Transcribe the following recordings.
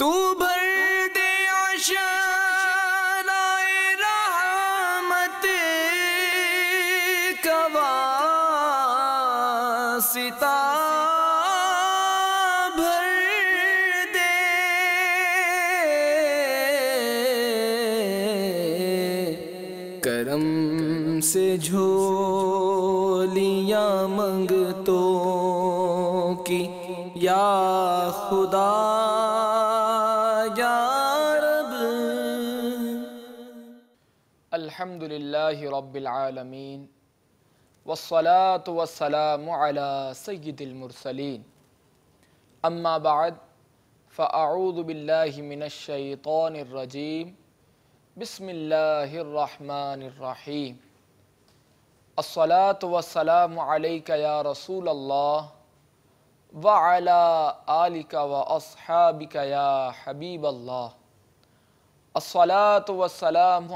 तू भर दे आशाराए रहमत सीता भर दे करम से झोलिया मंगतों की या खुदा अल्हम्दुलिल्लाहि रब्बिल आलमीन वस्सलातु वस्सलामु अला सय्यिदिल मुरसलीन अम्मा बाद फ़अऊदु बिल्लाहि मिनश शैतानिर रजीम बिस्मिल्लाहिर रहमानिर रहीम अस्सलातु वस्सलामु अलैका या रसूल अल्लाह व अला आलिका व अस्हाबिका या हबीब अल्लाह असलात वसलाम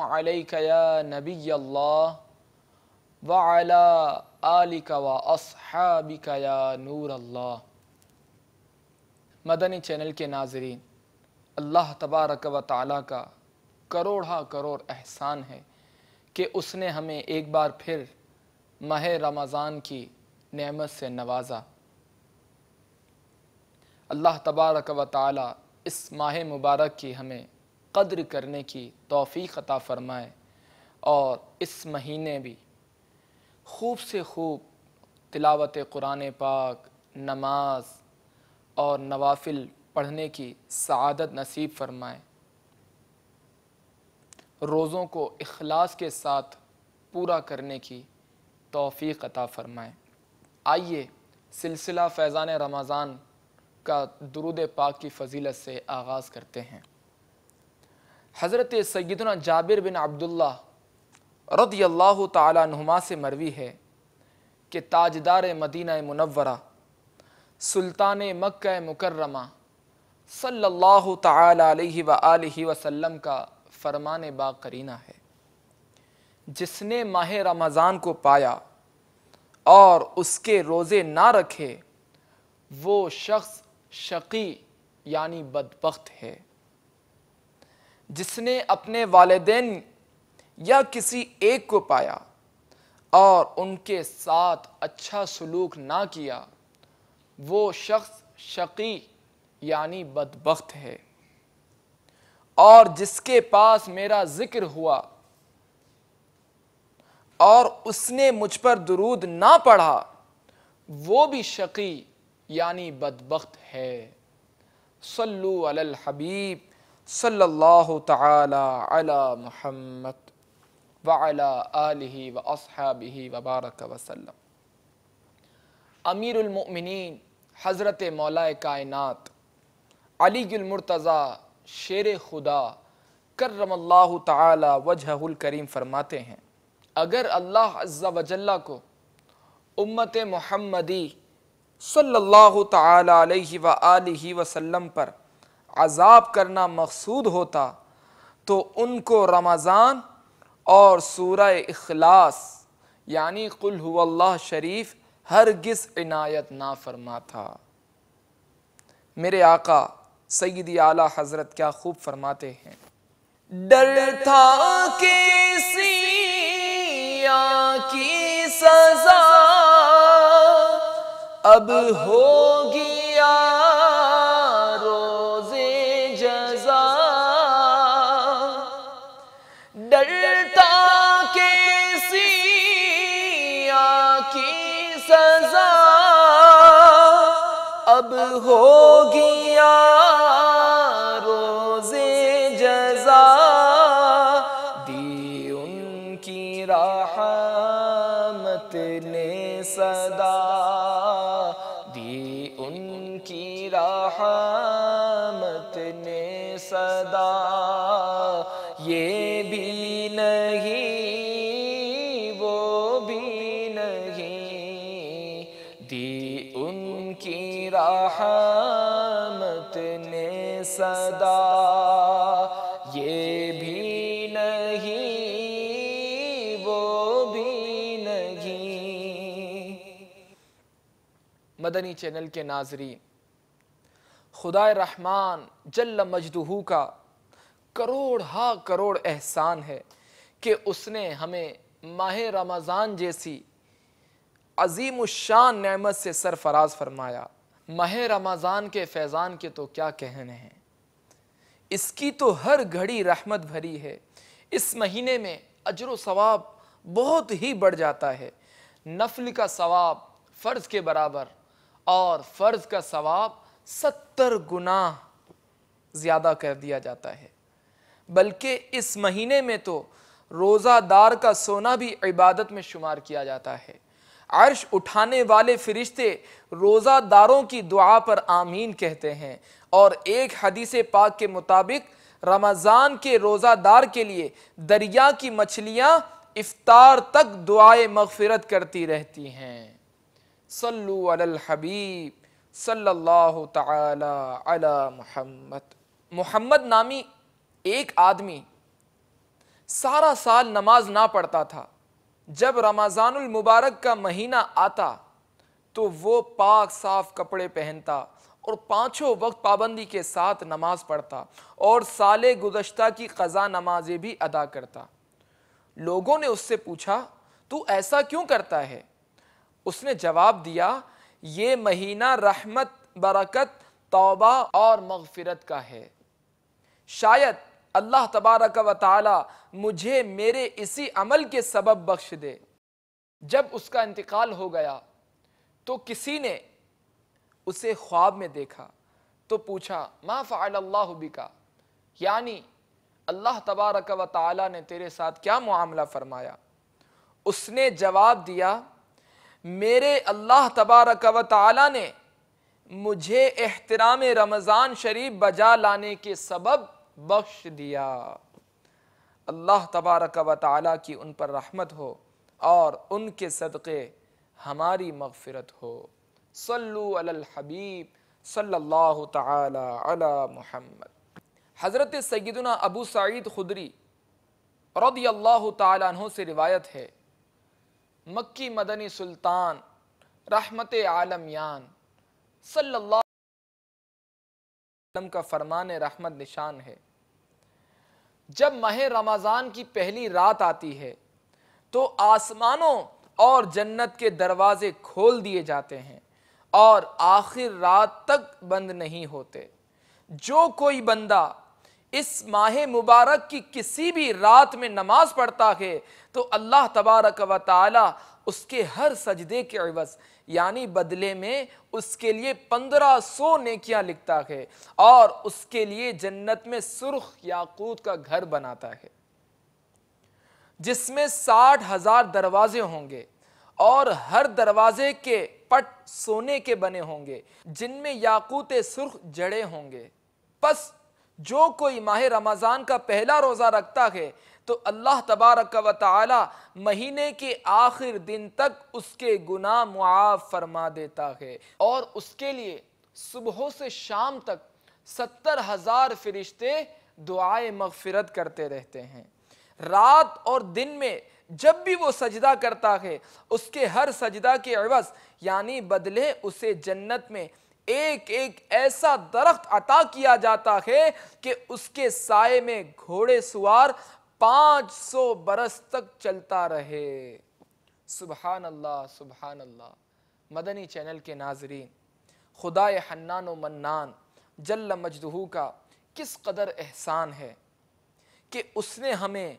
या नबी अल्लाह अला आलिका व असहाबिका या नूर अल्लाह मदनी चैनल के नाजरीन अल्लाह तबारक व तआला का करोड़ा करोड़ एहसान है कि उसने हमें एक बार फिर माह रमज़ान की नेमत से नवाजा अल्लाह तबारक व तआला इस माह मुबारक की हमें कद्र करने की तोफ़ी अता फ़रमाए और इस महीने भी खूब से खूब तिलावत कुरान पाक नमाज और नवाफिल पढ़ने की सदत नसीब फरमाए रोज़ों को अखलास के साथ पूरा करने की तोफ़ी अता फ़रमाएँ आइए सिलसिला फैज़ान रमज़ान का दरुद पाक की फजीलत से आगाज़ करते हैं हज़रत सैदना जाबिर बिन अब्दुल्ला रदी अल्लाह तुमा से मरवी है कि ताजदार मदीना मुनवरा सुल्तान मक् मुकर्रमा सल्लल्लाहु अलैहि व वसल्लम का फरमान बा करीना है जिसने माह रमज़ान को पाया और उसके रोज़े ना रखे वो शख्स शकी यानी बदबख्त है जिसने अपने वालदेन या किसी एक को पाया और उनके साथ अच्छा सलूक ना किया वो शख्स शकी यानी बदबخت है और जिसके पास मेरा ज़िक्र हुआ और उसने मुझ पर दरूद ना पढ़ा वो भी शकी यानी बदबخت है सल्लु अल हबीब सल्लल्लाहु ताला अला मुहम्मद वाला आलि व असहाबि वबारक वसल्लम अमीरमिन हज़रत मौला कायनत अलीमरतज़ा शेर खुदा करमल्ला ताला वजहुल करीम फरमाते हैं अगर अल्लाह अज्जा वजल्ला को उम्मत महमदी सल्लल्लाहु ताला अलैहि व आलिहि वसल्लम पर अजाब करना मकसूद होता तो उनको रमज़ान और सूरह अखलास यानी कुल्ला शरीफ हर गिस इनायत ना फरमा था मेरे आका सईदी आला हज़रत क्या खूब फरमाते हैं डर था किसी की सजा अब होगी की सजा अब हो गया रोजे जजा दी उनकी राह मत ने सदा दी उनकी राह मत ने सदा ये भी नहीं मदनी चैनल के नाजरीन खुदा रहमान जल्ल मजदहू का करोड़ हा करोड़ एहसान है कि उसने हमें माह रमज़ान जैसी अजीम शान नमत से सरफराज फरमाया माह रमज़ान के फैज़ान के तो क्या कहने हैं इसकी तो हर घड़ी रहमत भरी है इस महीने में अजर सवाब बहुत ही बढ़ जाता है नफल का सवाब फ़र्ज़ के बराबर और फ़र्ज का सवाब सत्तर गुना ज़्यादा कर दिया जाता है बल्कि इस महीने में तो रोज़ादार का सोना भी इबादत में शुमार किया जाता है अर्श उठाने वाले फरिश्ते रोज़ादारों की दुआ पर आमीन कहते हैं और एक हदीस पाक के मुताबिक रमज़ान के रोज़ादार के लिए दरिया की मछलियाँ इफ्तार तक दुआए मगफिरत करती रहती हैं सल्लु अल हबीब सल्लल्लाहु नामी एक आदमी सारा साल नमाज ना पढ़ता था जब रमज़ानुल मुबारक का महीना आता तो वो पाक साफ कपड़े पहनता और पाँचों वक्त पाबंदी के साथ नमाज पढ़ता और साल गुजश्ता की खजा नमाजें भी अदा करता लोगों ने उससे पूछा तू ऐसा क्यों करता है उसने जवाब दिया ये महीना रहमत बरकत तौबा और मगफिरत का है शायद अल्लाह तबारक व ताली मुझे मेरे इसी अमल के सबब बख्श दे जब उसका इंतकाल हो गया तो किसी ने उसे ख्वाब में देखा तो पूछा मा फ़ाल्लाबी का यानी अल्लाह तबारक व ताली ने तेरे साथ क्या मामला फरमाया उसने जवाब दिया मेरे अल्लाह तबारक व ताली ने मुझे एहतराम रमज़ान शरीफ बजा लाने के सबब बख्श दिया अल्लाह तबारक व ताली की उन पर रहमत हो और उनके सदक़े हमारी मगफ़रत हो सल्लु अलल हबीब सल्लल्लाहु ताला अला मोहम्मद हज़रत सैदना अबू सईद खुदरी रदी अल्लाह तु से रिवायत है मक्की मदनी सुल्तान रहमत आलमयान सल्लाम का फरमान रहमत निशान है जब माह रमज़ान की पहली रात आती है तो आसमानों और जन्नत के दरवाजे खोल दिए जाते हैं और आखिर रात तक बंद नहीं होते जो कोई बंदा इस माह मुबारक की किसी भी रात में नमाज पढ़ता है तो अल्लाह तबारक व ताली उसके हर सजदे के अवज़ यानी बदले में उसके लिए पंद्रह सौ नेकियाँ लिखता है और उसके लिए जन्नत में सुर्ख याकूत का घर बनाता है जिसमें साठ हज़ार दरवाजे होंगे और हर दरवाजे के पट सोने के बने होंगे जिनमें याकूत सुर्ख जड़े होंगे बस जो कोई माह रमज़ान का पहला रोज़ा रखता है तो अल्लाह तबारक व ताली महीने के आखिर दिन तक उसके गुनाह मुआफ़ फरमा देता है और उसके लिए सुबह से शाम तक सत्तर हज़ार फरिश्ते दुआए मगफरत करते रहते हैं रात और दिन में जब भी वो सजदा करता है उसके हर सजदा के अवज़ यानी बदले उसे जन्नत में एक एक ऐसा दरख्त अता किया जाता है कि उसके साय में घोड़े सुवार 500 बरस तक चलता रहे सुबहान अल्लाह सुबहान अल्लाह मदनी चैनल के नाजरीन खुदा हन्नान मन्नान जल्ल मजदहू का किस कदर एहसान है कि उसने हमें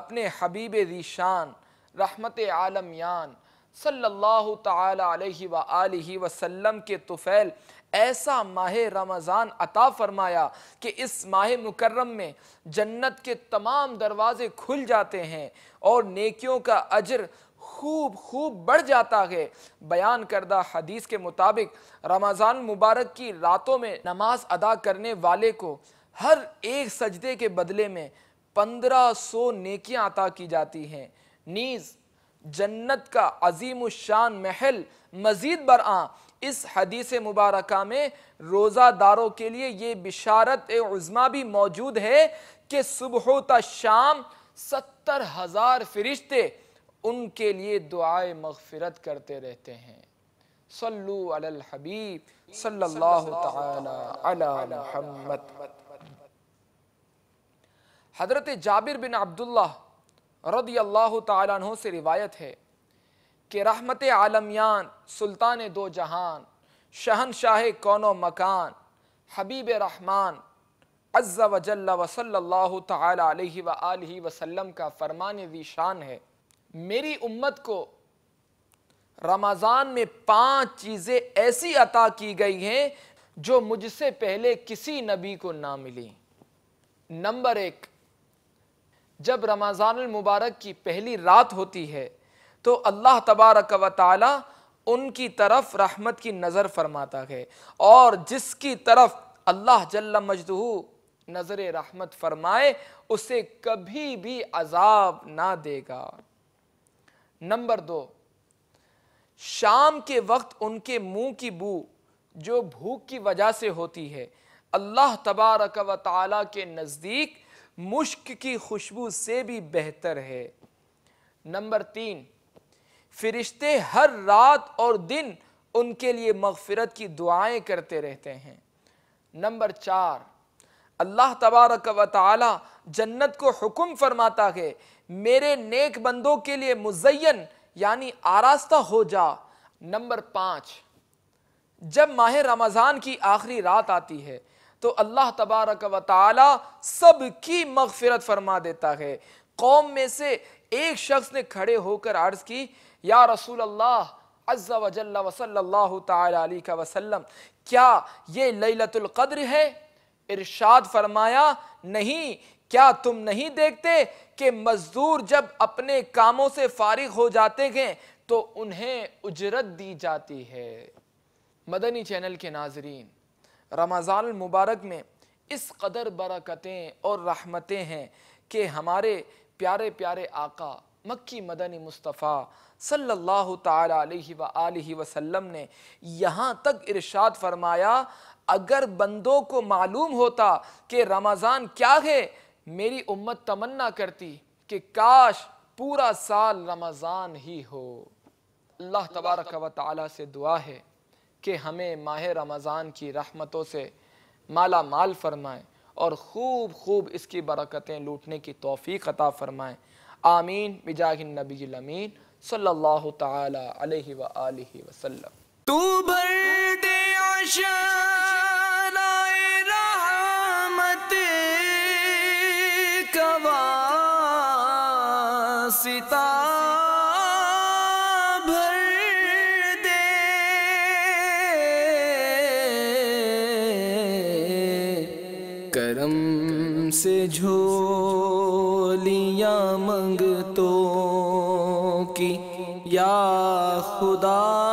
अपने हबीब रीशान रहमत आलमयान सल्लल्लाहु अलैहि अलैहि वसल्लम के तुफ़ैल ऐसा माह रमज़ान अता फ़रमाया कि इस माह मुकर्रम में जन्नत के तमाम दरवाज़े खुल जाते हैं और नेकियों का अजर खूब खूब बढ़ जाता है बयान करदा हदीस के मुताबिक रमज़ान मुबारक की रातों में नमाज अदा करने वाले को हर एक सजदे के बदले में पंद्रह सौ नेकियाँ अता की जाती हैं नीज़ जन्नत का अजीम शान महल मज़ीद बर इस हदीस मुबारक में रोज़ादारों के लिए ये बिशारत उज़मा भी मौजूद है कि सुबह त शाम सत्तर हज़ार फरिश्ते उनके लिए दुआए मगफरत करते रहते हैं हबीब हजरत जाबिर बिन अब्दुल्ला रदी अल्लाह तु से रिवायत है कि रहमत आलमियान सुल्तान दो जहान शहन शाह कौन मकान हबीब रहमान अज़ वजल वसल्ला तह वसल्लम का फरमान वीशान है मेरी उम्मत को रमज़ान में पांच चीज़ें ऐसी अता की गई हैं जो मुझसे पहले किसी नबी को ना मिली नंबर एक जब रमज़ान मुबारक की पहली रात होती है तो अल्लाह तबारक व ताली उनकी तरफ रहमत की नज़र फरमाता है और जिसकी तरफ अल्लाह जल्ला मजदू नज़र रहमत फरमाए उसे कभी भी अजाब ना देगा नंबर दो शाम के वक्त उनके मुंह की बू जो भूख की वजह से होती है अल्लाह तबारक व ताली के नज़दीक मुश्क की खुशबू से भी बेहतर है नंबर तीन फरिश्ते हर रात और दिन उनके लिए मगफरत की दुआएं करते रहते हैं नंबर चार अल्लाह तबारक व ताली जन्नत को हुक्म फरमाता है मेरे नेक बंदों के लिए मुजयन यानी आरास्ता हो जा नंबर पाँच जब माह रमज़ान की आखिरी रात आती है तो अल्लाह तबारक व ताली सब की मगफरत फरमा देता है कौम में से एक शख्स ने खड़े होकर अर्ज़ की या रसूल अल्लाह अज़्ज़ा वजल्ला वसल्लल्लाहु ताला अलैहि वसल्लम क्या ये लैलतुल कद्र है इरशाद फरमाया नहीं क्या तुम नहीं देखते कि मज़दूर जब अपने कामों से फारिग हो जाते हैं तो उन्हें उजरत दी जाती है मदनी चैनल के नाजरीन रमज़ान मुबारक में इस कदर बरकतें और रहमतें हैं कि हमारे प्यारे प्यारे आका मक्की मदनी मुस्तफ़ा सल्लल्लाहु अलैहि वसल्लम ने यहाँ तक इरशाद फरमाया अगर बंदों को मालूम होता कि रमज़ान क्या है मेरी उम्मत तमन्ना करती कि काश पूरा साल रमज़ान ही हो अल्लाह तबारक व ताली से दुआ है कि हमें माह रमज़ान की रहमतों से माला माल फरमाएँ और खूब खूब इसकी बरकतें लूटने की तोफ़ी अता फ़रमाएँ आमीन बिजाहिन नबी अमीन सल्ला वसल्लम तू भर दे रहमत कवा सिता तुमसे मंग मंगतो की या खुदा